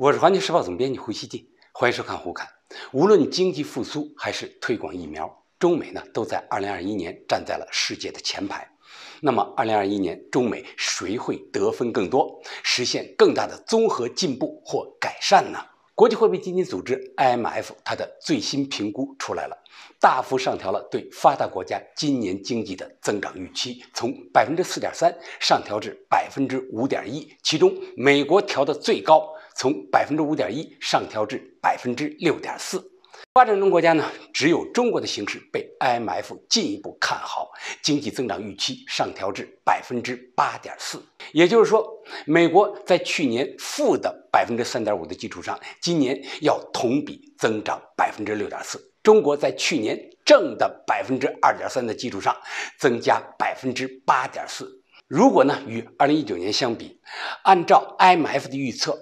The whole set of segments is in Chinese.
我是环球时报总编辑胡锡进，欢迎收看《胡侃》。无论经济复苏还是推广疫苗，中美呢都在2021年站在了世界的前排。那么，2021年中美谁会得分更多，实现更大的综合进步或改善呢？国际货币基金组织 （IMF） 它的最新评估出来了，大幅上调了对发达国家今年经济的增长预期，从百分之四点三上调至百分之五点一，其中美国调的最高。从百分之五点一上调至百分之六点四，发展中国家呢，只有中国的形势被 IMF 进一步看好，经济增长预期上调至百分之八点四。也就是说，美国在去年负的百分之三点五的基础上，今年要同比增长百分之六点四；中国在去年正的百分之二点三的基础上，增加百分之八点四。如果呢，与二零一九年相比，按照 IMF 的预测。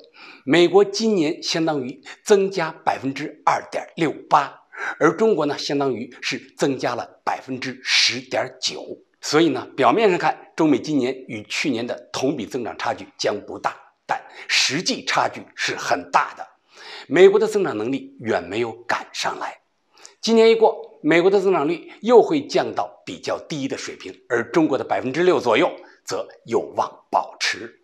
美国今年相当于增加百分之二点六八，而中国呢，相当于是增加了百分之十点九。所以呢，表面上看，中美今年与去年的同比增长差距将不大，但实际差距是很大的。美国的增长能力远没有赶上来，今年一过，美国的增长率又会降到比较低的水平，而中国的百分之六左右则有望保持。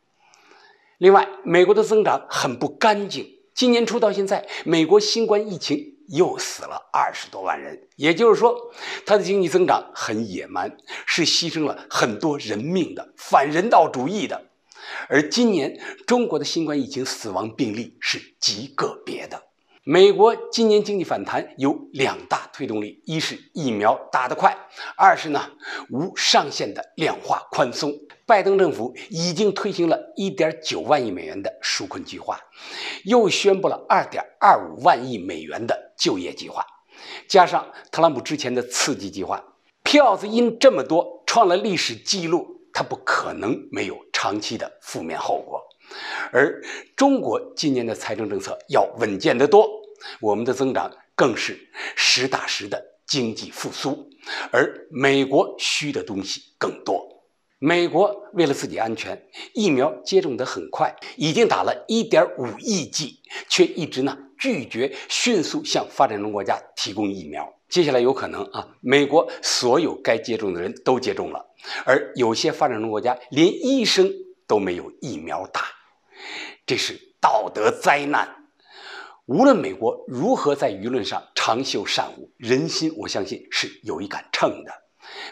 另外，美国的增长很不干净。今年初到现在，美国新冠疫情又死了二十多万人，也就是说，它的经济增长很野蛮，是牺牲了很多人命的，反人道主义的。而今年中国的新冠疫情死亡病例是极个别的。美国今年经济反弹有两大推动力，一是疫苗打得快，二是呢无上限的量化宽松。拜登政府已经推行了1.9万亿美元的纾困计划，又宣布了2.25万亿美元的就业计划，加上特朗普之前的刺激计划，票子印这么多，创了历史记录，它不可能没有长期的负面后果。而中国今年的财政政策要稳健得多，我们的增长更是实打实的经济复苏。而美国虚的东西更多，美国为了自己安全，疫苗接种得很快，已经打了一点五亿剂，却一直呢拒绝迅速向发展中国家提供疫苗。接下来有可能啊，美国所有该接种的人都接种了，而有些发展中国家连医生。都没有疫苗打，这是道德灾难。无论美国如何在舆论上长袖善舞，人心我相信是有一杆秤的。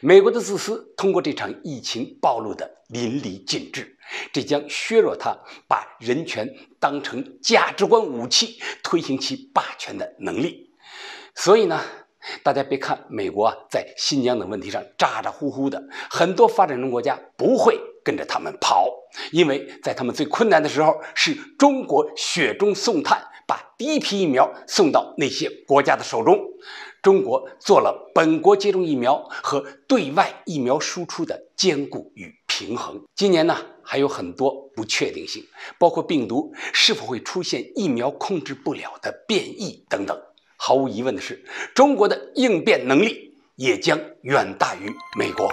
美国的自私通过这场疫情暴露的淋漓尽致，这将削弱他把人权当成价值观武器推行其霸权的能力。所以呢，大家别看美国在新疆等问题上咋咋呼呼的，很多发展中国家不会。跟着他们跑，因为在他们最困难的时候，是中国雪中送炭，把第一批疫苗送到那些国家的手中。中国做了本国接种疫苗和对外疫苗输出的兼顾与平衡。今年呢，还有很多不确定性，包括病毒是否会出现疫苗控制不了的变异等等。毫无疑问的是，中国的应变能力也将远大于美国。